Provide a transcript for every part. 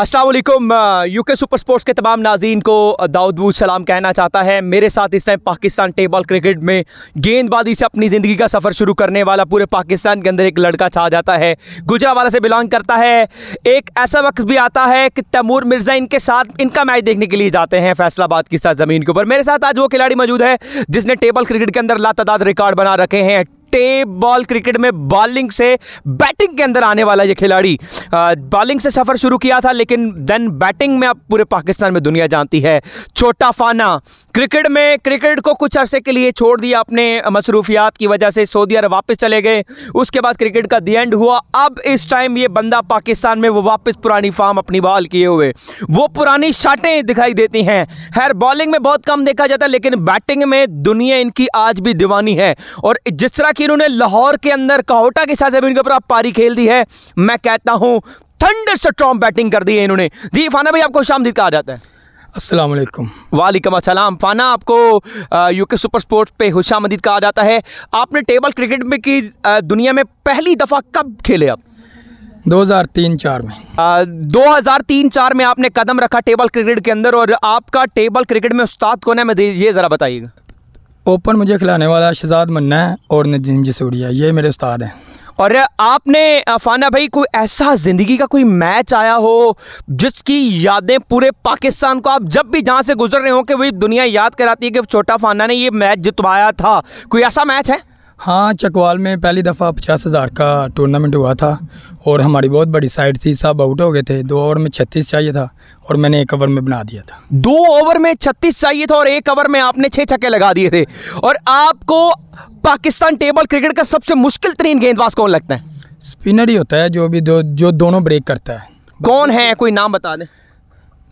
Aslam U K super sports के तमाम नाजीन को दाऊदबूज सलाम कहना चाहता है मेरे साथ इस टाइम पाकिस्तान टेबल क्रिकेट में गेंदबाजी से अपनी ज़िंदगी का सफ़र शुरू करने वाला पूरे पाकिस्तान के अंदर एक लड़का छा जाता है गुजरा वाला से बिलोंग करता है एक ऐसा वक्त भी आता है कि तैमूर मिर्ज़ा इनके साथ इनका मैच देखने के लिए जाते हैं फैसलाबाद की साथ ज़मीन के ऊपर मेरे साथ आज वो खिलाड़ी मौजूद है जिसने टेबल क्रिकेट के अंदर लातदाद रिकॉर्ड बना रखे हैं टेप बॉल क्रिकेट में बॉलिंग से बैटिंग के अंदर आने वाला ये खिलाड़ी बॉलिंग से सफ़र शुरू किया था लेकिन देन बैटिंग में अब पूरे पाकिस्तान में दुनिया जानती है छोटा फाना क्रिकेट में क्रिकेट को कुछ अरसे के लिए छोड़ दिया अपने मसरूफियात की वजह से सऊदी अरब वापस चले गए उसके बाद क्रिकेट का दी एंड हुआ अब इस टाइम ये बंदा पाकिस्तान में वो वापस पुरानी फार्म अपनी बॉल किए हुए वो पुरानी शाटें दिखाई देती हैं खैर बॉलिंग में बहुत कम देखा जाता है लेकिन बैटिंग में दुनिया इनकी आज भी दीवानी है और जिस तरह कि इन्होंने लाहौर के अंदर काहोटा के साथ जमीन के ऊपर आप पारी खेल दी है मैं कहता हूँ थंडर स्ट्रॉम बैटिंग कर दी है इन्होंने जी फाना भाई आपको शाम शामदीद कहा जाता है असलम वालेकुम असलम फाना आपको यूके सुपर स्पोर्ट्स पे हुशा मदीद कहा जाता है आपने टेबल क्रिकेट में की दुनिया में पहली दफ़ा कब खेले आप 2003-4 में आ, 2003-4 में आपने कदम रखा टेबल क्रिकेट के अंदर और आपका टेबल क्रिकेट में उस्ताद कौन है मैं ये ज़रा बताइएगा ओपन मुझे खिलाने वाला शहजाद मन्ना है और नदीम जसूरिया ये मेरे उस्ताद हैं और आपने फाना भाई कोई ऐसा ज़िंदगी का कोई मैच आया हो जिसकी यादें पूरे पाकिस्तान को आप जब भी जहाँ से गुजर रहे हो कि भाई दुनिया याद कराती है कि छोटा फाना ने ये मैच जितवाया था कोई ऐसा मैच है हाँ चकवाल में पहली दफ़ा पचास हज़ार का टूर्नामेंट हुआ था और हमारी बहुत बड़ी साइड थी सब आउट हो गए थे दो ओवर में छत्तीस चाहिए था और मैंने एक ओवर में बना दिया था दो ओवर में छत्तीस चाहिए था और एक ओवर में आपने छः छक्के लगा दिए थे और आपको पाकिस्तान टेबल क्रिकेट का सबसे मुश्किल तरीन गेंदबाज कौन लगता है स्पिनर ही होता है जो भी दो जो दोनों ब्रेक करता है कौन है कोई नाम बता दें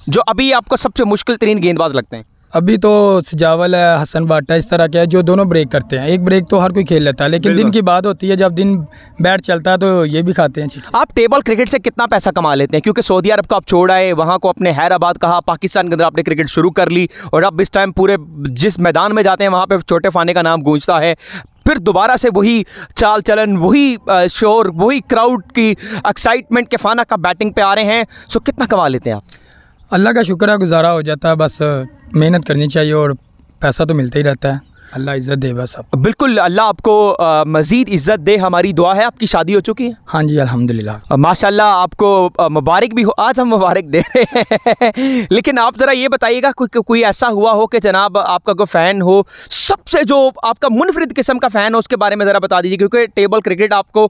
जो अभी आपको सबसे मुश्किल तरीन गेंदबाज लगते हैं अभी तो सजावल है हसन बाटा इस तरह के जो दोनों ब्रेक करते हैं एक ब्रेक तो हर कोई खेल लेता है लेकिन दिन की बात होती है जब दिन बैट चलता है तो ये भी खाते हैं आप टेबल क्रिकेट से कितना पैसा कमा लेते हैं क्योंकि सऊदी अरब को आप छोड़ आए वहाँ को अपने हैदराबाद कहा पाकिस्तान के अंदर आपने क्रिकेट शुरू कर ली और अब इस टाइम पूरे जिस मैदान में जाते हैं वहाँ पर छोटे फाने का नाम गूंजता है फिर दोबारा से वही चाल चलन वही शोर वही क्राउड की एक्साइटमेंट के फाना का बैटिंग पे आ रहे हैं सो कितना कमा लेते हैं आप अल्लाह का शुक्र गुजारा हो जाता है बस मेहनत करनी चाहिए और पैसा तो मिलता ही रहता है अल्लाह इज़्ज़त दे बस आपको बिल्कुल अल्लाह आपको मज़ीद इज़्ज़त दे हमारी दुआ है आपकी शादी हो चुकी है हाँ जी अल्हम्दुलिल्लाह माशाल्लाह आपको मुबारक भी हो आज हम मुबारक दे रहे हैं लेकिन आप ज़रा ये बताइएगा कोई कोई ऐसा हुआ हो कि जनाब आपका कोई फ़ैन हो सबसे जो आपका मुनफरद किस्म का फ़ैन हो उसके बारे में ज़रा बता दीजिए क्योंकि टेबल क्रिकेट आपको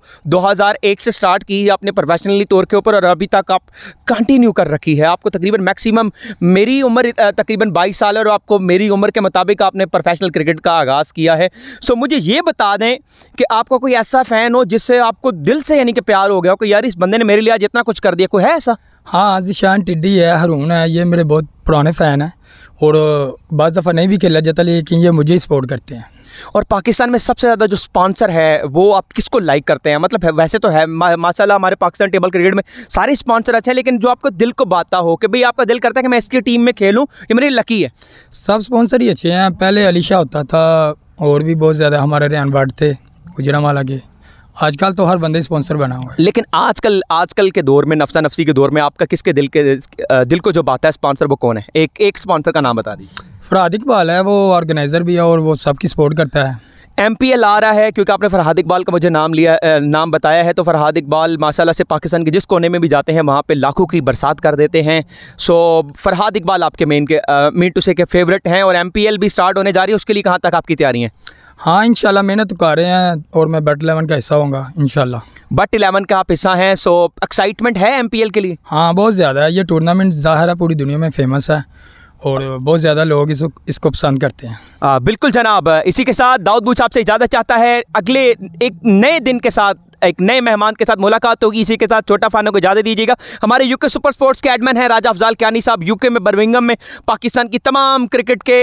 एक से स्टार्ट की आपने प्रोफेशनली तौर के ऊपर और अभी तक आप कंटिन्यू कर रखी है आपको तकरीबन मैक्सिमम मेरी उम्र तकरीबन बाईस साल है और आपको मेरी उम्र के मुताबिक आपने प्रोफेशनल क्रिकेट का का आगाज़ किया है सो मुझे ये बता दें कि आपका कोई ऐसा फ़ैन हो जिससे आपको दिल से यानी कि प्यार हो गया हो कि यार इस बंदे ने मेरे लिए आज इतना कुछ कर दिया कोई है ऐसा हाँ जिशान टिड्डी है हरून है ये मेरे बहुत पुराने फ़ैन हैं और बज़ दफ़ा नहीं भी खेला जाता लेकिन ये मुझे ही सपोर्ट करते हैं और पाकिस्तान में सबसे ज़्यादा जो स्पॉन्सर है वो आप किसको लाइक करते हैं मतलब है, वैसे तो है मा, माशाल्लाह हमारे पाकिस्तान टेबल क्रिकेट में सारे स्पॉन्सर अच्छे हैं लेकिन जो आपको दिल को बाता हो कि भाई आपका दिल करता है कि मैं इसकी टीम में खेलूँ ये मेरी लकी है सब स्पॉन्सर ही अच्छे हैं पहले अलीशा होता था और भी बहुत ज़्यादा हमारे रेहान बाट थे वाला के आजकल तो हर बंदे स्पॉन्सर बना हुआ है लेकिन आजकल आजकल के दौर में नफसा नफसी के दौर में आपका किसके दिल के दिल को जो बात है स्पॉन्सर वो कौन है एक एक स्पॉन्सर का नाम बता दीजिए फरहाद इकबाल है वो ऑर्गेनाइज़र भी है और वो सबकी सपोर्ट करता है एम पी एल आ रहा है क्योंकि आपने फरहाद इकबाल का मुझे नाम लिया नाम बताया है तो फरहाद इकबाल माशाल्लाह से पाकिस्तान के जिस कोने में भी जाते हैं वहाँ पे लाखों की बरसात कर देते हैं सो फरहाद इकबाल आपके मेन के मेन टू से के फेवरेट हैं और एम पी एल भी स्टार्ट होने जा रही है उसके लिए कहाँ तक आपकी तैयारी है हाँ इन मेहनत तो कर रहे हैं और मैं बट इलेवन का हिस्सा होंगे इन बट इलेवन का आप हिस्सा हैं सो एक्साइटमेंट है एम पी एल के लिए हाँ बहुत ज़्यादा है ये टूर्नामेंट ज़ाहिर है पूरी दुनिया में फेमस है और बहुत ज़्यादा लोग इस, इसको पसंद करते हैं आ, बिल्कुल जनाब इसी के साथ दाऊद बूच आपसे इजाज़त चाहता है अगले एक नए दिन के साथ एक नए मेहमान के साथ मुलाकात होगी इसी के साथ छोटा फानों को इजाज़त दीजिएगा हमारे यूके सुपर स्पोर्ट्स के एडमैन हैं राजा अफजाल क्यानी साहब यूके में बर्मिंगम में पाकिस्तान की तमाम क्रिकेट के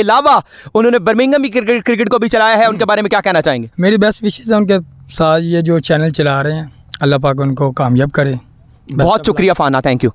अलावा उन्होंने बर्मिंगम की क्रिकेट क्रिकेट को भी चलाया है उनके बारे में क्या कहना चाहेंगे मेरी बेस्ट विशेष है उनके साथ ये जो चैनल चला रहे हैं अल्लाह पाक उनको कामयाब करे बहुत शुक्रिया फ़ाना थैंक यू